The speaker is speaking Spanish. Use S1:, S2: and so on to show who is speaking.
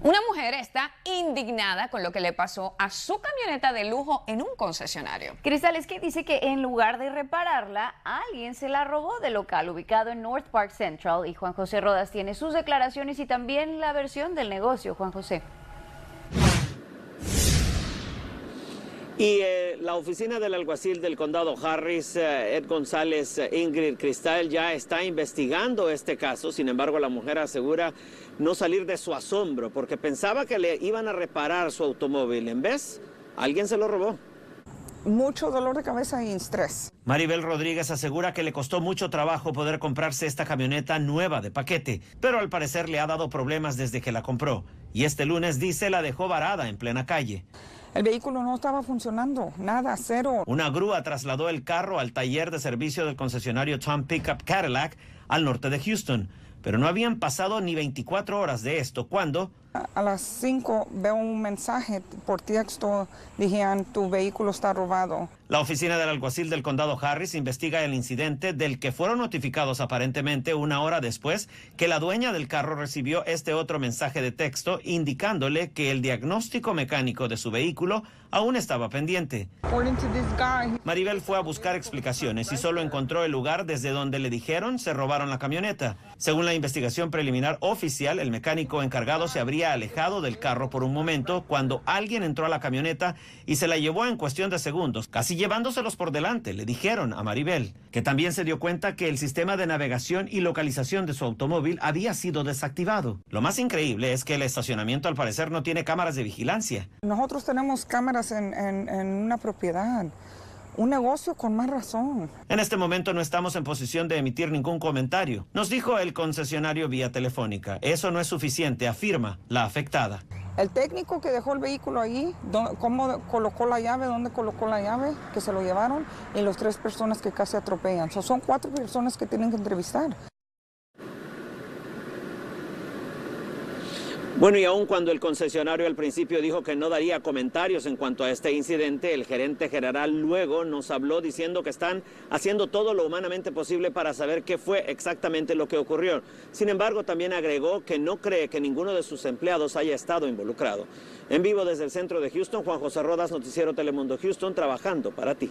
S1: Una mujer está indignada con lo que le pasó a su camioneta de lujo en un concesionario. Cristal que dice que en lugar de repararla, alguien se la robó del local ubicado en North Park Central y Juan José Rodas tiene sus declaraciones y también la versión del negocio, Juan José. Y eh, la oficina del alguacil del condado Harris, eh, Ed González eh, Ingrid Cristal, ya está investigando este caso. Sin embargo, la mujer asegura no salir de su asombro porque pensaba que le iban a reparar su automóvil. En vez, alguien se lo robó. Mucho dolor de cabeza y estrés. Maribel Rodríguez asegura que le costó mucho trabajo poder comprarse esta camioneta nueva de paquete, pero al parecer le ha dado problemas desde que la compró. Y este lunes dice la dejó varada en plena calle. El vehículo no estaba funcionando, nada, cero. Una grúa trasladó el carro al taller de servicio del concesionario Tom Pickup Cadillac al norte de Houston, pero no habían pasado ni 24 horas de esto cuando
S2: a las 5 veo un mensaje por texto, dijían tu vehículo está robado.
S1: La oficina del alguacil del condado Harris investiga el incidente del que fueron notificados aparentemente una hora después que la dueña del carro recibió este otro mensaje de texto indicándole que el diagnóstico mecánico de su vehículo aún estaba pendiente. Maribel fue a buscar explicaciones y solo encontró el lugar desde donde le dijeron se robaron la camioneta. Según la investigación preliminar oficial, el mecánico encargado se habría alejado del carro por un momento cuando alguien entró a la camioneta y se la llevó en cuestión de segundos, casi llevándoselos por delante, le dijeron a Maribel, que también se dio cuenta que el sistema de navegación y localización de su automóvil había sido desactivado. Lo más increíble es que el estacionamiento al parecer no tiene cámaras de vigilancia.
S2: Nosotros tenemos cámaras en, en, en una propiedad un negocio con más razón.
S1: En este momento no estamos en posición de emitir ningún comentario, nos dijo el concesionario vía telefónica. Eso no es suficiente, afirma la afectada.
S2: El técnico que dejó el vehículo allí, cómo colocó la llave, dónde colocó la llave, que se lo llevaron, y las tres personas que casi atropellan. son cuatro personas que tienen que entrevistar.
S1: Bueno, y aun cuando el concesionario al principio dijo que no daría comentarios en cuanto a este incidente, el gerente general luego nos habló diciendo que están haciendo todo lo humanamente posible para saber qué fue exactamente lo que ocurrió. Sin embargo, también agregó que no cree que ninguno de sus empleados haya estado involucrado. En vivo desde el centro de Houston, Juan José Rodas, Noticiero Telemundo Houston, trabajando para ti.